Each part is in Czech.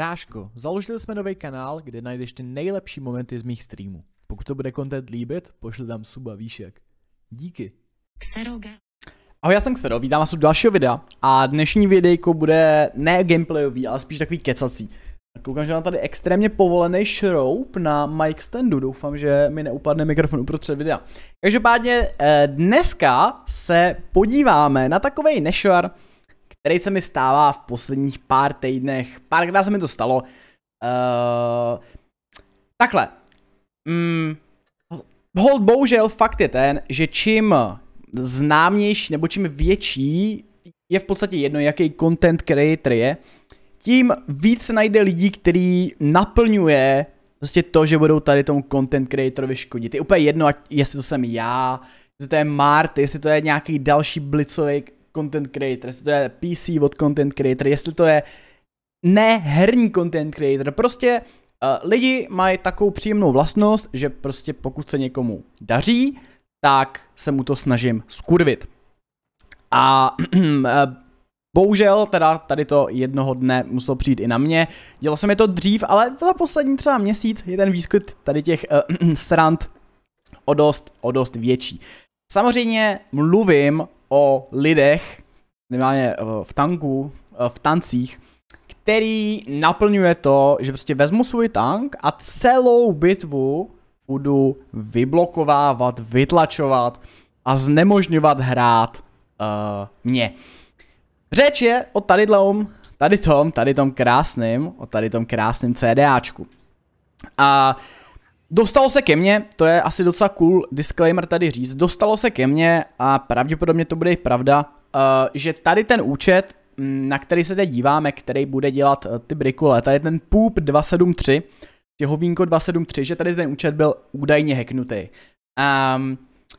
Bráško, založili jsme nový kanál, kde najdeš ty nejlepší momenty z mých streamů. Pokud to bude content líbit, pošli tam suba výšek. Díky. Xeroga. Ahoj, já jsem Xero, vítám vás u dalšího videa a dnešní videjko bude ne gameplayový, ale spíš takový kecací. Koukám, že mám tady extrémně povolený šroub na mic standu, doufám, že mi neupadne mikrofon uprostřed videa. Každopádně eh, dneska se podíváme na takovej nešvar, který se mi stává v posledních pár týdnech, párkrát se mi to stalo. Uh, takhle. Mm, hold bohužel fakt je ten, že čím známější nebo čím větší je v podstatě jedno, jaký content creator je, tím víc se najde lidí, který naplňuje prostě to, že budou tady tomu content creatorovi škodit. Je úplně jedno, jestli to jsem já, jestli to je Mart, jestli to je nějaký další blicový content creator, jestli to je PC od content creator, jestli to je ne herní content creator, prostě uh, lidi mají takovou příjemnou vlastnost, že prostě pokud se někomu daří, tak se mu to snažím skurvit. A eh, Bohužel teda tady to jednoho dne muselo přijít i na mě. Dělal jsem je to dřív, ale za poslední třeba měsíc je ten výskyt tady těch uh, strand o dost, o dost větší. Samozřejmě mluvím o lidech, nejméně eh, v tanku, eh, v tancích, který naplňuje to, že prostě vezmu svůj tank a celou bitvu budu vyblokovávat, vytlačovat a znemožňovat hrát uh, mě. Řeč je o tady tom, tady tom, tady tom krásným, o tady tom krásným CDAčku. A uh, Dostalo se ke mně, to je asi docela cool disclaimer tady říct, dostalo se ke mně a pravděpodobně to bude i pravda, uh, že tady ten účet, mm, na který se teď díváme, který bude dělat eh, ty brikule, tady ten Poop 273, jeho vínko 273, že tady ten účet byl údajně hacknutý. Um, ehm,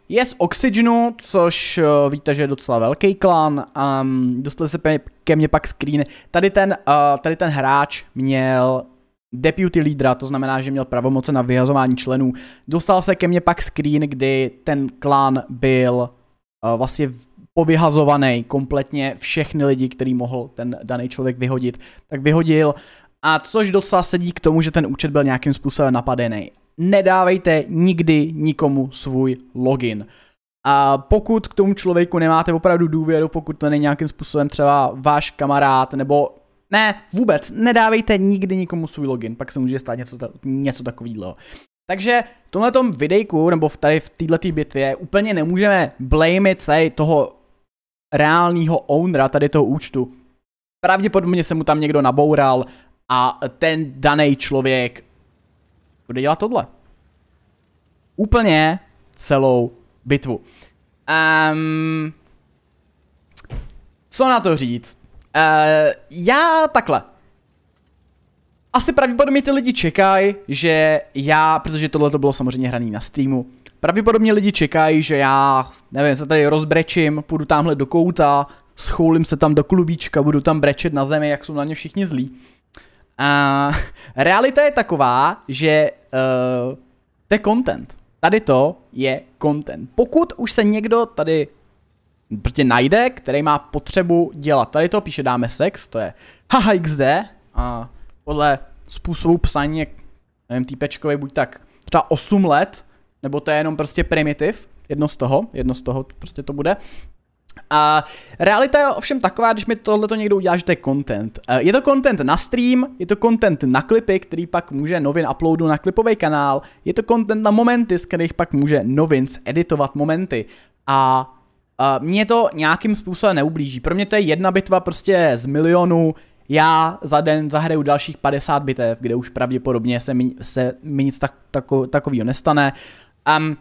je z Oxygenu, což uh, víte, že je docela velký klan. Um, dostali se ke mně pak screen. Tady ten, uh, tady ten hráč měl deputy lídra, to znamená, že měl pravomoce na vyhazování členů. Dostal se ke mně pak screen, kdy ten klán byl uh, vlastně povyhazovaný kompletně všechny lidi, který mohl ten daný člověk vyhodit, tak vyhodil a což docela sedí k tomu, že ten účet byl nějakým způsobem napadený. Nedávejte nikdy nikomu svůj login. A pokud k tomu člověku nemáte opravdu důvěru, pokud to není nějakým způsobem třeba váš kamarád nebo ne, vůbec, nedávejte nikdy nikomu svůj login, pak se může stát něco, ta, něco takového. Takže v tomhletom videjku, nebo v tady v této bitvě, úplně nemůžeme blamit tady toho reálního ownera tady toho účtu. Pravděpodobně se mu tam někdo naboural a ten daný člověk bude dělat tohle. Úplně celou bitvu. Um, co na to říct? Uh, já takhle. Asi pravděpodobně ty lidi čekají, že já, protože tohle to bylo samozřejmě hraný na streamu, pravděpodobně lidi čekají, že já, nevím, se tady rozbrečím, půjdu tamhle do kouta, schoulím se tam do klubíčka, budu tam brečet na zemi, jak jsou na ně všichni zlí. uh, realita je taková, že uh, to je content. Tady to je content. Pokud už se někdo tady prostě najde, který má potřebu dělat. Tady to píše dáme sex, to je haha xd a podle způsobu psaní, jak nevím, týpečkovi buď tak třeba 8 let, nebo to je jenom prostě primitiv, jedno z toho, jedno z toho prostě to bude. A realita je ovšem taková, když mi tohle to někdo udělá, že to je content. E, je to content na stream, je to content na klipy, který pak může novin uploadu na klipový kanál, je to content na momenty, z kterých pak může novin editovat momenty. A mě to nějakým způsobem neublíží. Pro mě to je jedna bitva prostě z milionu, já za den zahraju dalších 50 bitev, kde už pravděpodobně se mi, se mi nic tak, tako, takového nestane. Um,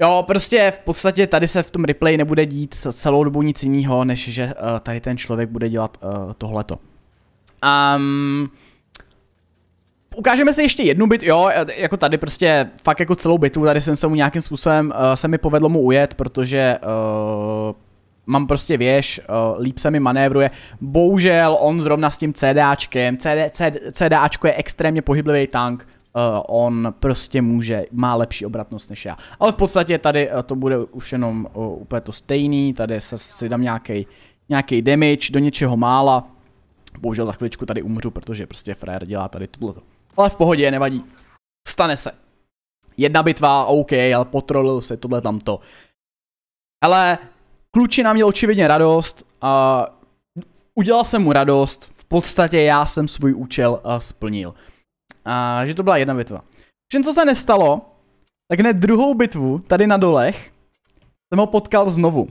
jo, prostě v podstatě tady se v tom replay nebude dít celou dobu nic jiného, než že uh, tady ten člověk bude dělat uh, tohleto. Um, Ukážeme si ještě jednu bit, jo, e, jako tady prostě fakt jako celou bitu, tady jsem se mu nějakým způsobem, uh, se mi povedlo mu ujet, protože uh, mám prostě věž, uh, líp se mi manévruje. Bohužel on zrovna s tím CDAčkem, CD, CD, CDAčko je extrémně pohyblivý tank, uh, on prostě může, má lepší obratnost než já. Ale v podstatě tady uh, to bude už jenom uh, úplně to stejný, tady se si dám nějaký nějaký damage, do něčeho mála. Bohužel za chviličku tady umřu, protože prostě frér dělá tady tohleto. No, ale v pohodě, nevadí. Stane se. Jedna bitva, OK, ale potrolil se tohle tamto. Ale klučina měl očividně radost a udělal jsem mu radost. V podstatě já jsem svůj účel eh, splnil. A že to byla jedna bitva. Všem, co se nestalo, tak hned druhou bitvu tady na dolech jsem ho potkal znovu.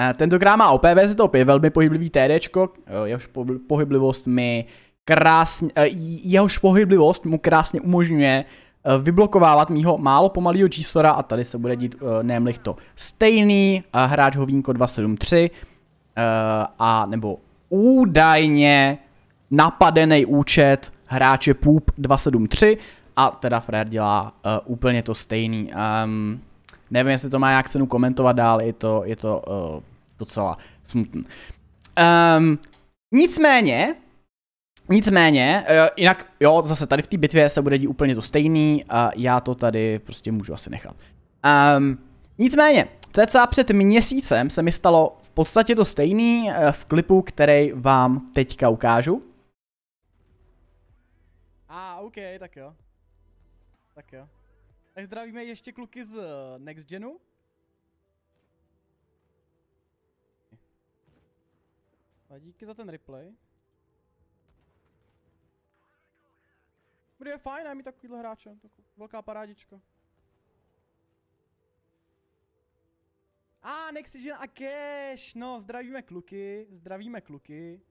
Eh, tentokrát má OPV z to velmi pohyblivý TDčko, eh, jehož pohyblivost mi krásně, eh, jeho pohyblivost mu krásně umožňuje eh, vyblokovávat mýho málo pomalého číslora a tady se bude dít uh, eh, Nemlich to stejný, uh, hráč hovínko 273 a nebo údajně napadený účet hráče Poop 273 a teda Frér dělá uh, úplně to stejný. Um, nevím, jestli to má jak cenu komentovat dál, je to, je to uh, docela smutný. Um, nicméně, Nicméně, eh, jinak, jo, zase tady v té bitvě se bude dít úplně to stejný a já to tady prostě můžu asi nechat. Um, nicméně, cca před měsícem se mi stalo v podstatě to stejný eh, v klipu, který vám teďka ukážu. A, ah, OK, tak jo. Tak jo. Tak zdravíme ještě kluky z eh, Next Genu. A díky za ten replay. Dobrý je fajn, a tak takovýhle hráče. Tak velká parádička. A ah, Nexigen a Cash, no zdravíme kluky, zdravíme kluky.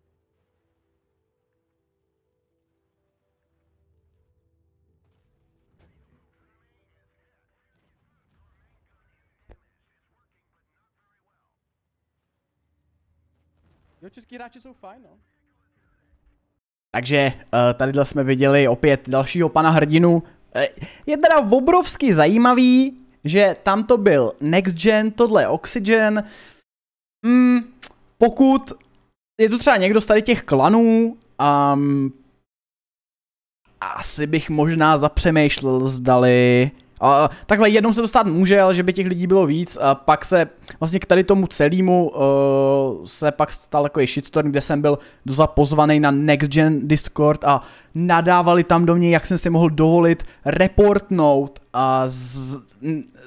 Jo, český hráči jsou fajn, no. Takže eh, tady jsme viděli opět dalšího pana hrdinu. Eh, je teda obrovsky zajímavý, že tamto byl Next Gen, tohle je Oxygen. Mm, pokud je tu třeba někdo z tady těch klanů, um, asi bych možná zapřemýšlel, zdali a takhle jednou se to stát může, ale že by těch lidí bylo víc a pak se vlastně k tady tomu celému uh, se pak stal takový shitstorm, kde jsem byl doza pozvaný na Next Gen Discord a nadávali tam do mě, jak jsem si mohl dovolit reportnout a z,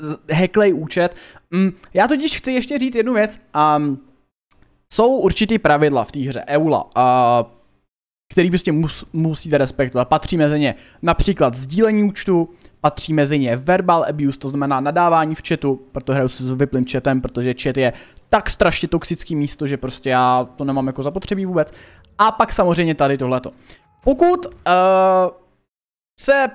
z, heklej účet. Mm, já totiž chci ještě říct jednu věc. Um, jsou určitý pravidla v té hře EULA. Uh, který prostě mus, musíte respektovat. Patří mezi ně například sdílení účtu, patří mezi ně verbal abuse, to znamená nadávání v chatu, proto hraju si s vyplým chatem, protože chat je tak strašně toxický místo, že prostě já to nemám jako zapotřebí vůbec. A pak samozřejmě tady tohleto. Pokud uh, se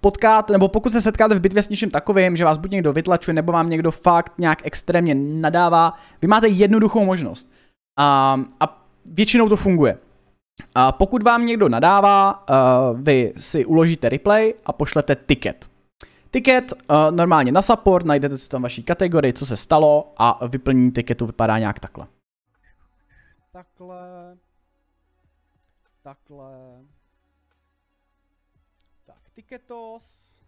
potkáte, nebo pokud se setkáte v bitvě s něčím takovým, že vás buď někdo vytlačuje, nebo vám někdo fakt nějak extrémně nadává, vy máte jednoduchou možnost. Uh, a většinou to funguje. A pokud vám někdo nadává, eh, vy si uložíte replay a pošlete ticket. Ticket eh, normálně na support, najdete si tam vaší kategorii, co se stalo a vyplnění tiketu vypadá nějak takhle. Takhle. Takhle. Tak, tiketos.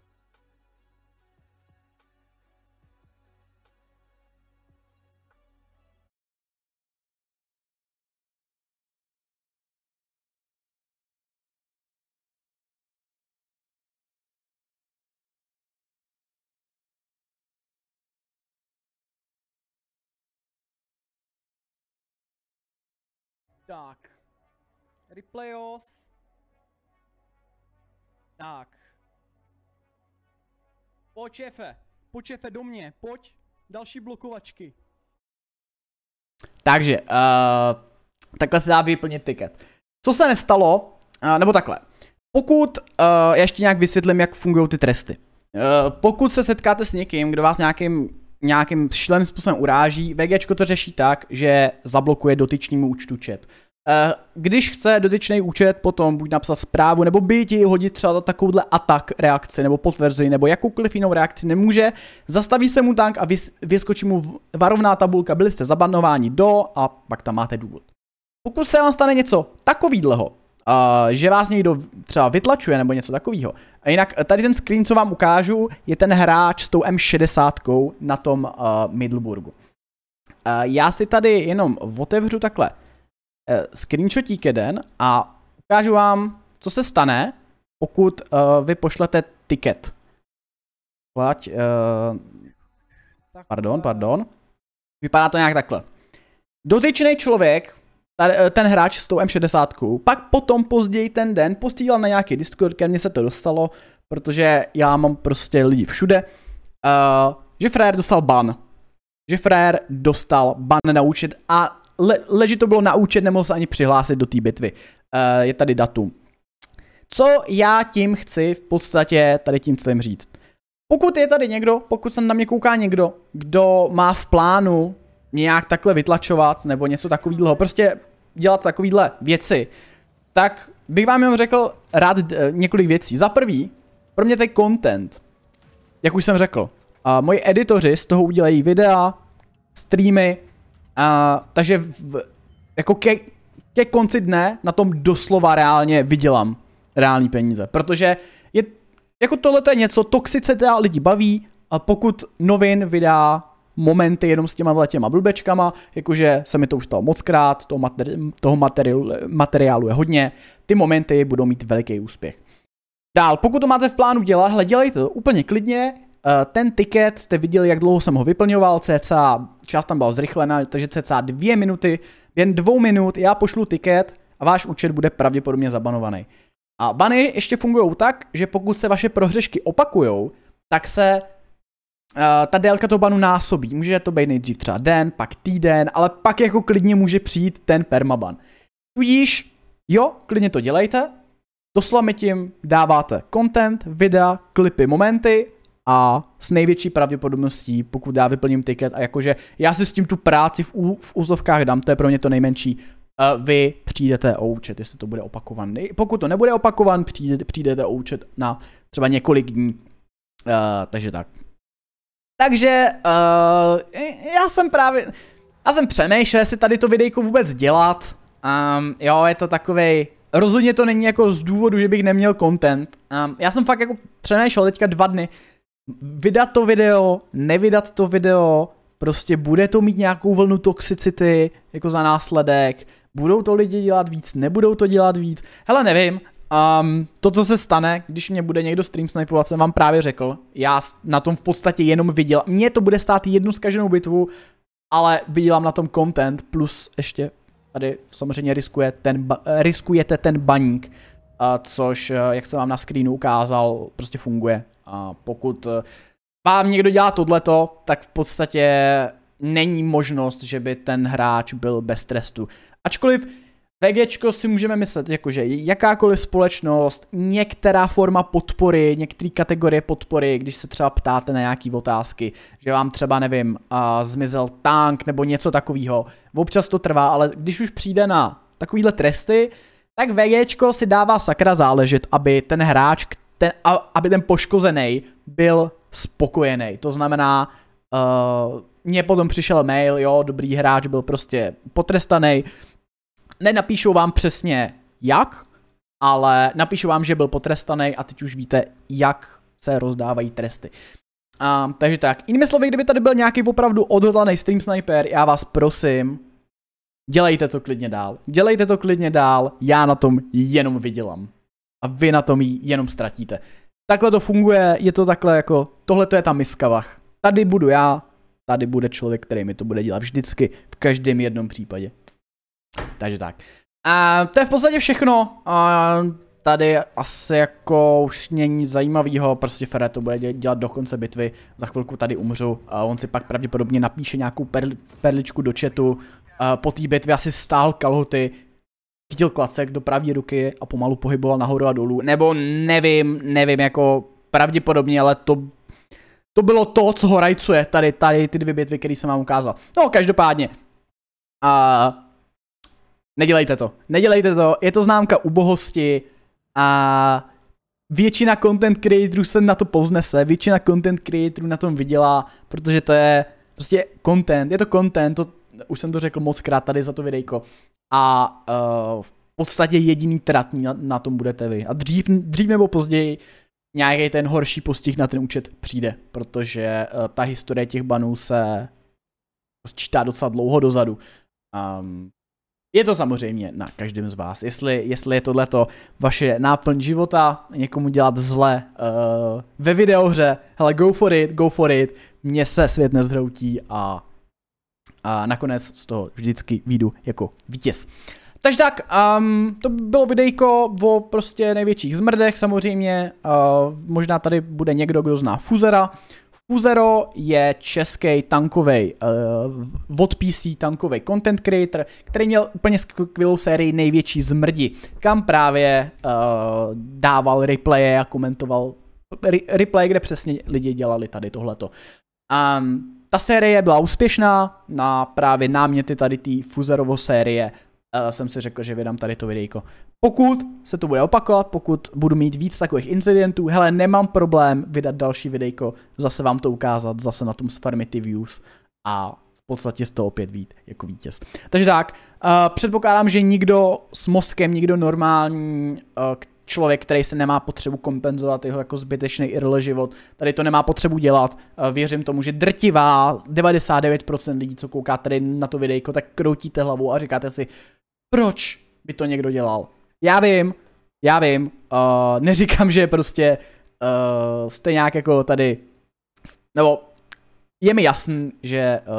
Tak. Replayos. Tak. Pojď, šéfe. Pojď, šéfe, do mě. Pojď. Další blokovačky. Takže, uh, takhle se dá vyplnit tiket. Co se nestalo, uh, nebo takhle. Pokud, uh, já ještě nějak vysvětlím, jak fungují ty tresty. Uh, pokud se setkáte s někým, kdo vás nějakým nějakým šíleným způsobem uráží, VGčko to řeší tak, že zablokuje dotyčnímu účtu chat. Eh, když chce dotyčný účet potom buď napsat zprávu, nebo by ti hodit třeba takovouhle atak reakci, nebo potvrzuji, nebo jakoukoliv jinou reakci nemůže, zastaví se mu tank a vys- vyskočí mu varovná tabulka, byli jste zabanováni do a pak tam máte důvod. Pokud se vám stane něco takovýhleho, Uh, že vás někdo třeba vytlačuje nebo něco takového. A jinak eh, tady ten screen, co vám ukážu, je ten hráč s tou M60 na tom uh, eh, Middleburgu. Uh, já si tady jenom otevřu takhle uh, screenshotík jeden a ukážu vám, co se stane, pokud uh, vy pošlete tiket. Plať, uh, pardon, pardon. Vypadá to nějak takhle. Dotyčný člověk Eh, ten hráč s tou M60. Pak potom později ten den posílal na nějaký Discord, ke mně se to dostalo, protože já mám prostě lidi všude, uh, že frér dostal ban. Že frér dostal ban na účet a le, leží to bylo na účet, nemohl se ani přihlásit do té bitvy. Uh, je tady datum. Co já tím chci v podstatě tady tím celým říct? Pokud je tady někdo, pokud se na mě kouká někdo, kdo má v plánu nějak takhle vytlačovat nebo něco takového. Prostě dělat takovéhle věci, tak bych vám jenom řekl rád eh, několik věcí. Za prvý, pro mě to je content. Jak už jsem řekl, a moji editoři z toho udělají videa, streamy, a, takže v, jako ke, ke konci dne na tom doslova reálně vydělám reální peníze, protože je, jako tohle je něco, toxicita lidi baví, a pokud novin vydá momenty jenom s těma těma blbečkama, jakože se mi to už stalo moc krát, toho, materi- toho materiálu, materiálu je hodně, ty momenty budou mít veliký úspěch. Dál, pokud to máte v plánu dělat, hle, dělejte to úplně klidně, eh, ten tiket jste viděli, jak dlouho jsem ho vyplňoval, cca, část tam byla zrychlena, takže cca dvě minuty, jen dvou minut, já pošlu tiket a váš účet bude pravděpodobně zabanovaný. A bany ještě fungují tak, že pokud se vaše prohřešky opakujou, tak se Eh, ta délka toho banu násobí. Může to být nejdřív třeba den, pak týden, ale pak jako klidně může přijít ten permaban. Tudíž, jo, klidně to dělejte. Doslova mi tím dáváte content, videa, klipy, momenty a s největší pravděpodobností, pokud já vyplním ticket a jakože já si s tím tu práci v, ú, v úzovkách dám, to je pro mě to nejmenší, uh, vy přijdete o účet, jestli to bude opakovan. Pokud to nebude opakovan, přijde, přijdete o účet na třeba několik dní. Uh, takže tak. Takže uh, já jsem právě, já jsem přemýšlel, jestli tady to videjko vůbec dělat. Um, jo, je to takovej, rozhodně to není jako z důvodu, že bych neměl content. Um, já jsem fakt jako přemýšlel teďka dva dny, vydat to video, nevydat to video, prostě bude to mít nějakou vlnu toxicity jako za následek, budou to lidi dělat víc, nebudou to dělat víc, hele nevím, Um, to, co se stane, když mě bude někdo stream snipovat, jsem vám právě řekl. Já na tom v podstatě jenom viděl. Mně to bude stát jednu zkaženou bitvu, ale vydělám na tom content, plus ještě tady samozřejmě riskuje ten, riskujete ten baník, což, eh, jak jsem vám na screenu ukázal, prostě funguje. A pokud eh, vám někdo dělá tohleto, tak v podstatě není možnost, že by ten hráč byl bez trestu. Ačkoliv VGčko si můžeme myslet, jakože že jakákoliv společnost, některá forma podpory, některé kategorie podpory, když se třeba ptáte na nějaké otázky, že vám třeba, nevím, uh, zmizel tank nebo něco takového. Občas to trvá, ale když už přijde na takovýhle tresty, tak VGčko si dává sakra záležet, aby ten hráč, ten, aby ten poškozený byl spokojený. To znamená, uh, mně potom přišel mail, jo, dobrý hráč byl prostě potrestaný, uh, nenapíšou vám přesně jak, ale napíšu vám, že byl potrestaný a teď už víte, jak se rozdávají tresty. A, takže tak, jinými slovy, kdyby tady byl nějaký opravdu odhodlaný stream sniper, já vás prosím, dělejte to klidně dál. Dělejte to klidně dál, já na tom jenom vydělám. A vy na tom jenom ztratíte. Takhle to funguje, je to takhle jako, tohle to je ta miskavach. Tady budu já, tady bude člověk, který mi to bude dělat vždycky, v každém jednom případě. Takže tak. A to je v podstatě všechno. A tady asi jako už není zajímavého, prostě Ferre to bude dělat do konce bitvy, za chvilku tady umřu, a on si pak pravděpodobně napíše nějakou perl, perličku do chatu, a po té bitvě asi stál kalhoty, chytil klacek do pravé ruky a pomalu pohyboval nahoru a dolů, nebo nevím, nevím, jako pravděpodobně, ale to to bylo to, co ho rajcuje, tady, tady ty dvě bitvy, které jsem vám ukázal. No, každopádně. A Nedělejte to. Nedělejte to, je to známka ubohosti a většina content creatorů se na to poznese. většina content creatorů na tom vydělá, protože to je prostě content, je to content, to, už jsem to řekl moc krát tady za to videjko. A uh, v podstatě jediný tratní na, na tom budete vy. A dřív, dřív nebo později nějaký ten horší postih na ten účet přijde, protože uh, ta historie těch banů se sčítá docela dlouho dozadu. Um, je to samozřejmě na každém z vás. Jestli, jestli je tohleto vaše náplň života, někomu dělat zle uh, ve videohře, hele, go for it, go for it, mně se svět nezhroutí a, a nakonec z toho vždycky výjdu jako vítěz. Takže tak, um, to bylo videjko o prostě největších zmrdech samozřejmě, uh, možná tady bude někdo, kdo zná Fuzera, Fuzero je český tankový uh, eh, od PC tankový content creator, který měl úplně skvělou sérii Největší zmrdi, kam právě uh, dával replaye a komentoval replay, kde přesně lidi dělali tady tohleto. Um, ta série byla úspěšná, na právě náměty tady té Fuzerovo série uh, jsem si řekl, že vydám tady to videjko. Pokud se to bude opakovat, pokud budu mít víc takových incidentů, hele, nemám problém vydat další videjko, zase vám to ukázat, zase na tom s ty views a v podstatě z toho opět vít jako vítěz. Takže tak, uh, předpokládám, že nikdo s mozkem, nikdo normální, uh, člověk, který se nemá potřebu kompenzovat jeho jako zbytečný irl život, tady to nemá potřebu dělat. Eh, věřím tomu, že drtivá 99% lidí, co kouká tady na to videjko, tak kroutíte hlavu a říkáte si, proč by to někdo dělal? Já vím, já vím, uh, neříkám, že prostě uh, jste nějak jako tady, nebo je mi jasný, že uh,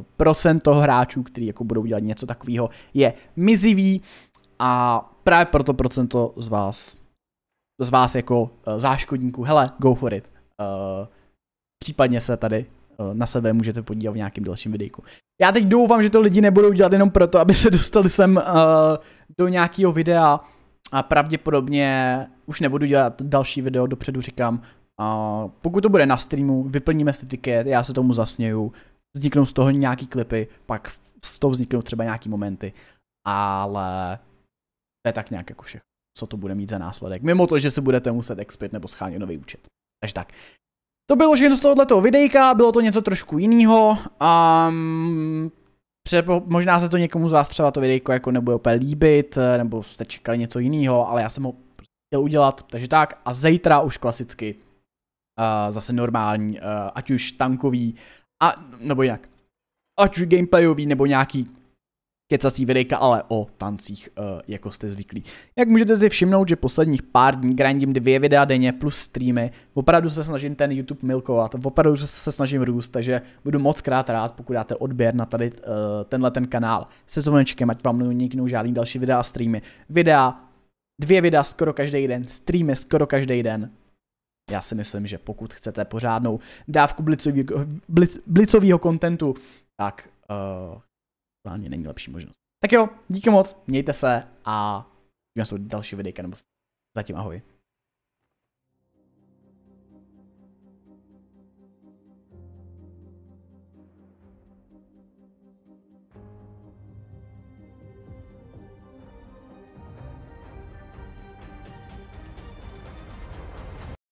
eh, procento hráčů, kteří jako budou dělat něco takového, je mizivý a právě proto procento z vás, z vás jako uh, záškodníků, hele, go for it. Uh, případně se tady uh, na sebe můžete podívat v nějakém dalším videjku. Já teď doufám, že to lidi nebudou dělat jenom proto, aby se dostali sem uh, do nějakého videa a pravděpodobně už nebudu dělat další video, dopředu říkám. Uh, pokud to bude na streamu, vyplníme si tiket, já se tomu zasněju, vzniknou z toho nějaký klipy, pak z toho vzniknou třeba nějaký momenty, ale to je tak nějak jako všechno, co to bude mít za následek. Mimo to, že se budete muset expit nebo schánit nový účet. Takže tak. To bylo všechno z tohoto videjka, bylo to něco trošku jiného a um, možná se to někomu z vás třeba to videjko jako nebude úplně líbit, eh, nebo jste čekali něco jiného, ale já jsem ho chtěl udělat, takže tak. A zítra už klasicky uh, zase normální, uh, ať už tankový, a, nebo jak, ať už gameplayový, nebo nějaký kecací videjka, ale o tancích, eh, jako jste zvyklí. Jak můžete si všimnout, že posledních pár dní grindím dvě videa denně plus streamy, opravdu se snažím ten YouTube milkovat, opravdu se snažím růst, takže budu moc krát rád, pokud dáte odběr na tady eh, tenhle ten kanál se zvonečkem, ať vám neuniknou žádný další videa a streamy. Videa, dvě videa skoro každý den, streamy skoro každý den, já si myslím, že pokud chcete pořádnou dávku blicovýho kontentu, tak uh, Reálně není lepší možnost. Tak jo, díky moc, mějte se a uvidíme se další videjka nebo zatím ahoj.